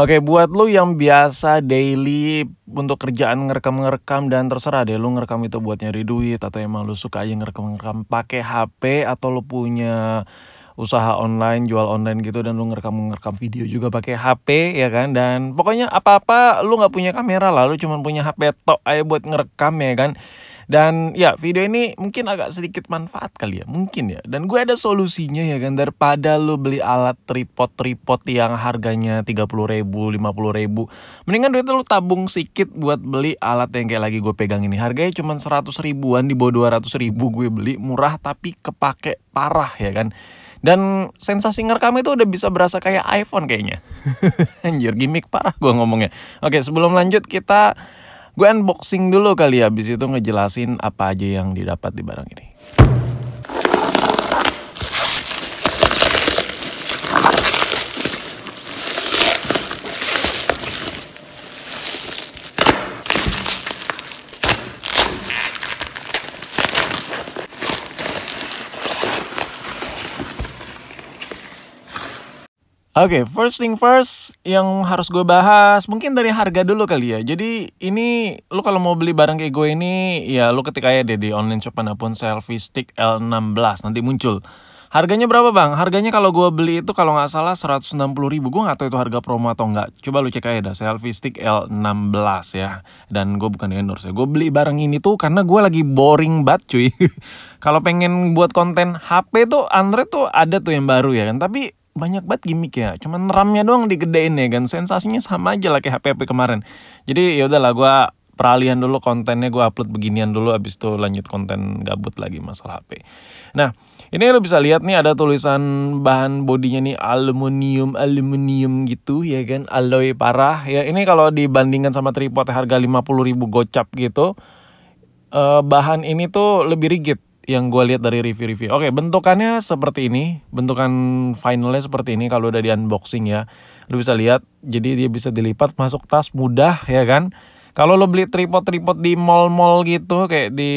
Oke, buat lu yang biasa daily untuk kerjaan ngerekam-ngerekam dan terserah deh lu ngerekam itu buat nyari duit atau emang lu suka aja ngerekam-ngerekam pakai HP atau lu punya usaha online, jual online gitu dan lu ngerekam-ngerekam video juga pakai HP ya kan dan pokoknya apa-apa lu nggak punya kamera lah, lu cuma punya HP tok aja buat ngerekam ya kan. Dan ya video ini mungkin agak sedikit manfaat kali ya, mungkin ya. Dan gue ada solusinya ya kan, daripada lo beli alat tripod-tripod yang harganya 30 ribu, 50 ribu. Mendingan duit lo tabung sedikit buat beli alat yang kayak lagi gue pegang ini. Harganya cuma 100 ribuan, di bawah 200 ribu gue beli, murah tapi kepake parah ya kan. Dan sensasi ngerekam itu udah bisa berasa kayak iPhone kayaknya. Anjir, gimmick parah gue ngomongnya. Oke, sebelum lanjut kita Gue unboxing dulu kali ya, habis itu ngejelasin apa aja yang didapat di barang ini. Oke, okay, first thing first yang harus gue bahas mungkin dari harga dulu kali ya. Jadi ini lu kalau mau beli barang kayak gue ini ya lu ketik aja deh di online shop manapun selfie stick L16 nanti muncul. Harganya berapa bang? Harganya kalau gue beli itu kalau nggak salah 160 ribu. Gue nggak tahu itu harga promo atau nggak. Coba lu cek aja dah selfie stick L16 ya. Dan gue bukan endorse ya. Gue beli barang ini tuh karena gue lagi boring banget cuy. kalau pengen buat konten HP tuh Android tuh ada tuh yang baru ya kan. Tapi banyak banget gimmick ya cuman ramnya doang digedein ya kan sensasinya sama aja lah kayak HP HP kemarin jadi ya udahlah gue peralihan dulu kontennya gue upload beginian dulu abis itu lanjut konten gabut lagi masalah HP nah ini lo bisa lihat nih ada tulisan bahan bodinya nih aluminium aluminium gitu ya kan alloy parah ya ini kalau dibandingkan sama tripod harga lima puluh ribu gocap gitu eh, bahan ini tuh lebih rigid yang gue lihat dari review-review. Oke, bentukannya seperti ini, bentukan finalnya seperti ini kalau udah di unboxing ya. Lu bisa lihat, jadi dia bisa dilipat masuk tas mudah ya kan. Kalau lo beli tripod-tripod di mall-mall gitu kayak di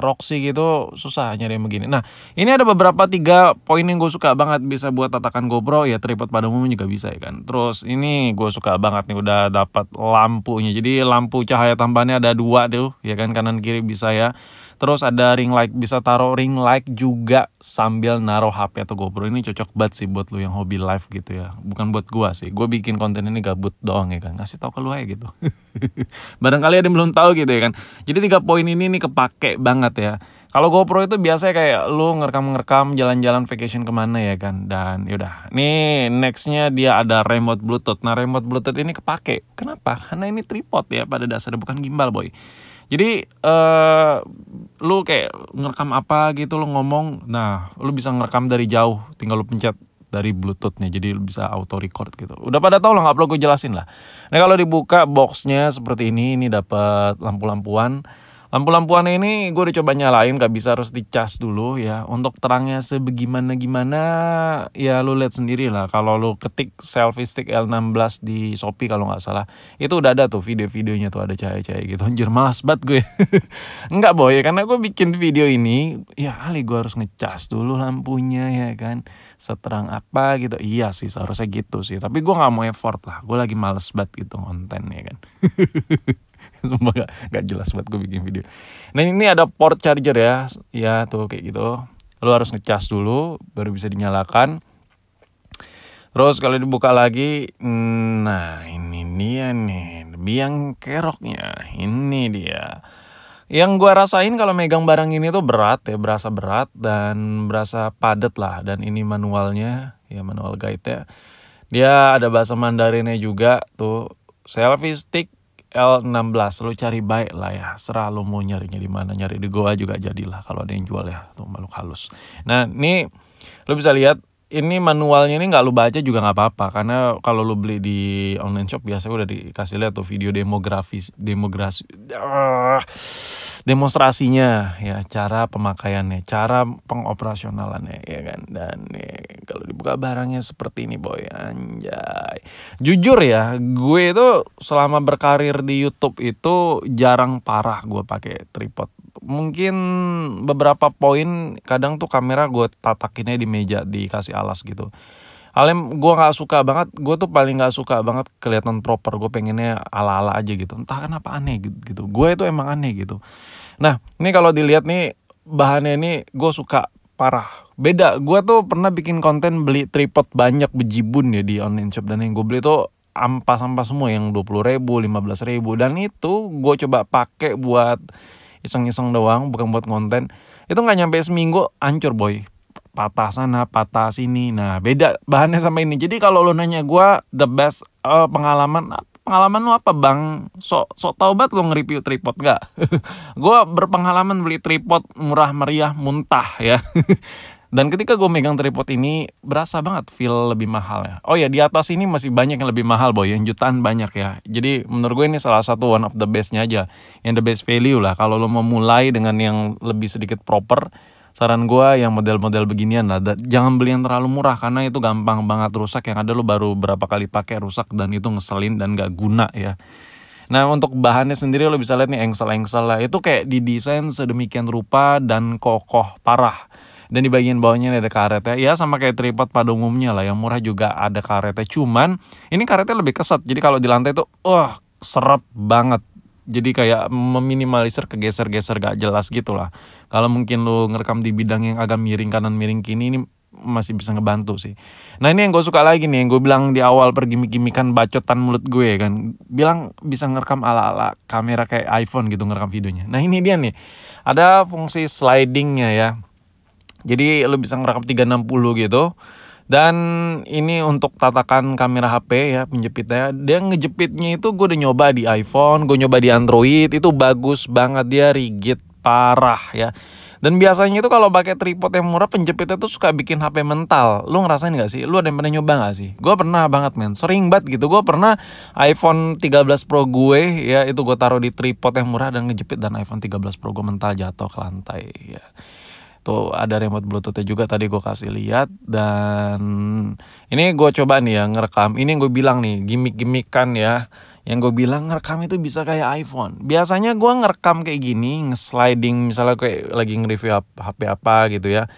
Roxy gitu susah nyari yang begini. Nah, ini ada beberapa tiga poin yang gue suka banget bisa buat tatakan GoPro ya tripod pada umumnya juga bisa ya kan. Terus ini gue suka banget nih udah dapat lampunya. Jadi lampu cahaya tambahannya ada dua tuh ya kan kanan kiri bisa ya. Terus ada ring light bisa taruh ring light juga sambil naruh HP atau GoPro ini cocok banget sih buat lo yang hobi live gitu ya. Bukan buat gua sih. Gue bikin konten ini gabut doang ya kan. Ngasih tau ke lu aja gitu. barangkali ada yang belum tahu gitu ya kan jadi tiga poin ini nih kepake banget ya kalau GoPro itu biasanya kayak lu ngerekam-ngerekam jalan-jalan vacation kemana ya kan dan yaudah nih nextnya dia ada remote bluetooth nah remote bluetooth ini kepake kenapa karena ini tripod ya pada dasarnya bukan gimbal boy jadi uh, lu kayak ngerekam apa gitu lu ngomong nah lu bisa ngerekam dari jauh tinggal lu pencet dari bluetooth nih jadi bisa auto record gitu udah pada tau lah nggak perlu gue jelasin lah nah kalau dibuka boxnya seperti ini ini dapat lampu-lampuan lampu lampuannya ini gue udah coba nyalain gak bisa harus dicas dulu ya Untuk terangnya sebagaimana-gimana ya lu lihat sendiri lah Kalau lu ketik selfie stick L16 di Shopee kalau gak salah Itu udah ada tuh video-videonya tuh ada cahaya-cahaya gitu Anjir malas banget gue Enggak boy karena gue bikin video ini Ya kali gue harus ngecas dulu lampunya ya kan Seterang apa gitu Iya sih seharusnya gitu sih Tapi gue gak mau effort lah Gue lagi males banget gitu konten ya kan Sumpah gak, gak jelas buat gue bikin video Nah ini ada port charger ya Ya tuh kayak gitu Lo harus ngecas dulu baru bisa dinyalakan Terus kalau dibuka lagi Nah ini dia nih Biang keroknya Ini dia yang gue rasain kalau megang barang ini tuh berat ya berasa berat dan berasa padat lah dan ini manualnya ya manual guide ya dia ada bahasa Mandarinnya juga tuh selfie stick L16 lu cari baik lah ya serah lu mau nyarinya di mana nyari di Goa juga jadilah kalau ada yang jual ya tuh makhluk halus nah ini lu bisa lihat ini manualnya ini nggak lu baca juga nggak apa-apa karena kalau lu beli di online shop biasanya udah dikasih lihat tuh video demografis demografis ah, demonstrasinya ya cara pemakaiannya cara pengoperasionalannya ya kan dan ya, kalau dibuka barangnya seperti ini boy anjay jujur ya gue itu selama berkarir di YouTube itu jarang parah gue pakai tripod mungkin beberapa poin kadang tuh kamera gue tatakinnya di meja dikasih alas gitu Alem gue nggak suka banget, gue tuh paling nggak suka banget kelihatan proper. Gue pengennya ala-ala aja gitu. Entah kenapa aneh gitu. Gue itu emang aneh gitu. Nah, ini kalau dilihat nih bahannya ini gue suka parah beda gue tuh pernah bikin konten beli tripod banyak bejibun ya di online shop dan yang gue beli tuh ampas-ampas semua yang dua puluh ribu, lima belas ribu dan itu gue coba pakai buat iseng-iseng doang bukan buat konten itu nggak nyampe seminggu ancur boy patah sana patah sini nah beda bahannya sama ini jadi kalau lo nanya gue the best uh, pengalaman pengalaman lu apa bang? Sok sok taubat lo nge-review tripod gak? gue berpengalaman beli tripod murah meriah muntah ya. Dan ketika gue megang tripod ini berasa banget feel lebih mahal ya. Oh ya di atas ini masih banyak yang lebih mahal boy, yang jutaan banyak ya. Jadi menurut gue ini salah satu one of the bestnya aja, yang the best value lah. Kalau lo mau mulai dengan yang lebih sedikit proper, saran gue yang model-model beginian lah jangan beli yang terlalu murah karena itu gampang banget rusak yang ada lo baru berapa kali pakai rusak dan itu ngeselin dan gak guna ya nah untuk bahannya sendiri lo bisa lihat nih engsel-engsel lah itu kayak didesain sedemikian rupa dan kokoh parah dan di bagian bawahnya ada karetnya ya sama kayak tripod pada umumnya lah yang murah juga ada karetnya cuman ini karetnya lebih keset jadi kalau di lantai tuh wah uh, seret banget jadi kayak meminimalisir kegeser-geser gak jelas gitu lah kalau mungkin lu ngerekam di bidang yang agak miring kanan miring kini ini masih bisa ngebantu sih nah ini yang gue suka lagi nih yang gue bilang di awal pergimik-gimikan bacotan mulut gue kan bilang bisa ngerekam ala-ala kamera kayak iPhone gitu ngerekam videonya nah ini dia nih ada fungsi slidingnya ya jadi lu bisa ngerekam 360 gitu dan ini untuk tatakan kamera HP ya penjepitnya. Dia ngejepitnya itu gue udah nyoba di iPhone, gue nyoba di Android, itu bagus banget dia rigid parah ya. Dan biasanya itu kalau pakai tripod yang murah penjepitnya tuh suka bikin HP mental. Lu ngerasain gak sih? Lu ada yang pernah nyoba gak sih? Gue pernah banget men, sering banget gitu. Gue pernah iPhone 13 Pro gue ya itu gue taruh di tripod yang murah dan ngejepit dan iPhone 13 Pro gue mental jatuh ke lantai ya tuh ada remote bluetoothnya juga tadi gue kasih lihat dan ini gue coba nih ya ngerekam ini yang gue bilang nih gimmick-gimmickan ya yang gue bilang ngerekam itu bisa kayak iPhone biasanya gue ngerekam kayak gini ngesliding misalnya kayak lagi nge-review HP apa gitu ya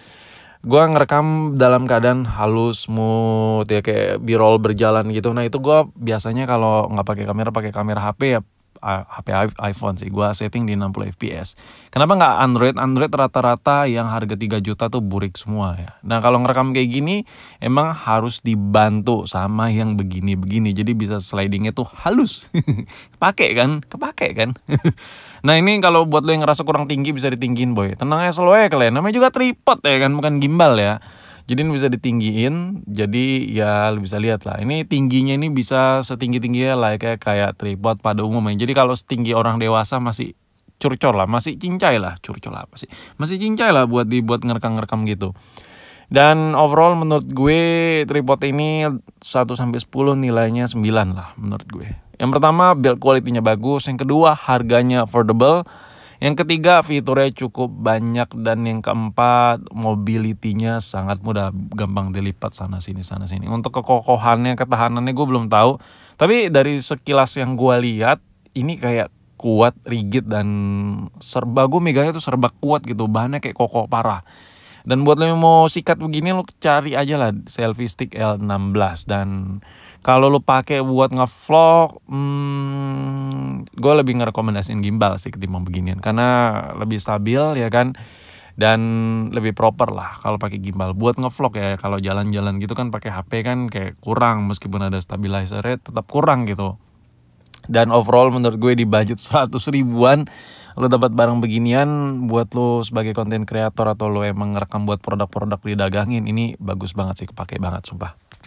gue ngerekam dalam keadaan halus smooth ya kayak birol berjalan gitu nah itu gue biasanya kalau nggak pakai kamera pakai kamera HP ya HP iPhone sih Gua setting di 60 fps kenapa nggak Android Android rata-rata yang harga 3 juta tuh burik semua ya nah kalau ngerekam kayak gini emang harus dibantu sama yang begini-begini jadi bisa slidingnya tuh halus pakai kan kepake kan nah ini kalau buat lo yang ngerasa kurang tinggi bisa ditinggiin boy tenang aja slow ya kalian namanya juga tripod ya kan bukan gimbal ya jadi ini bisa ditinggiin, jadi ya bisa lihat lah. Ini tingginya ini bisa setinggi-tingginya lah kayak kayak tripod pada umumnya. Jadi kalau setinggi orang dewasa masih curcol lah, masih cincai lah, curcol apa sih? Masih cincai lah buat dibuat ngerekam-ngerekam gitu. Dan overall menurut gue tripod ini 1 sampai sepuluh nilainya 9 lah menurut gue. Yang pertama build quality bagus, yang kedua harganya affordable, yang ketiga fiturnya cukup banyak dan yang keempat mobilitinya sangat mudah gampang dilipat sana sini sana sini. Untuk kekokohannya ketahanannya gue belum tahu. Tapi dari sekilas yang gue lihat ini kayak kuat, rigid dan serba gue meganya tuh serba kuat gitu. Bahannya kayak kokoh parah. Dan buat lo yang mau sikat begini lo cari aja lah selfie stick L16 dan kalau lu pakai buat ngevlog hmm, gue lebih ngerekomendasiin gimbal sih ketimbang beginian karena lebih stabil ya kan dan lebih proper lah kalau pakai gimbal buat ngevlog ya kalau jalan-jalan gitu kan pakai HP kan kayak kurang meskipun ada stabilizer tetap kurang gitu dan overall menurut gue di budget 100 ribuan lo dapat barang beginian buat lo sebagai konten kreator atau lo emang ngerekam buat produk-produk didagangin ini bagus banget sih kepake banget sumpah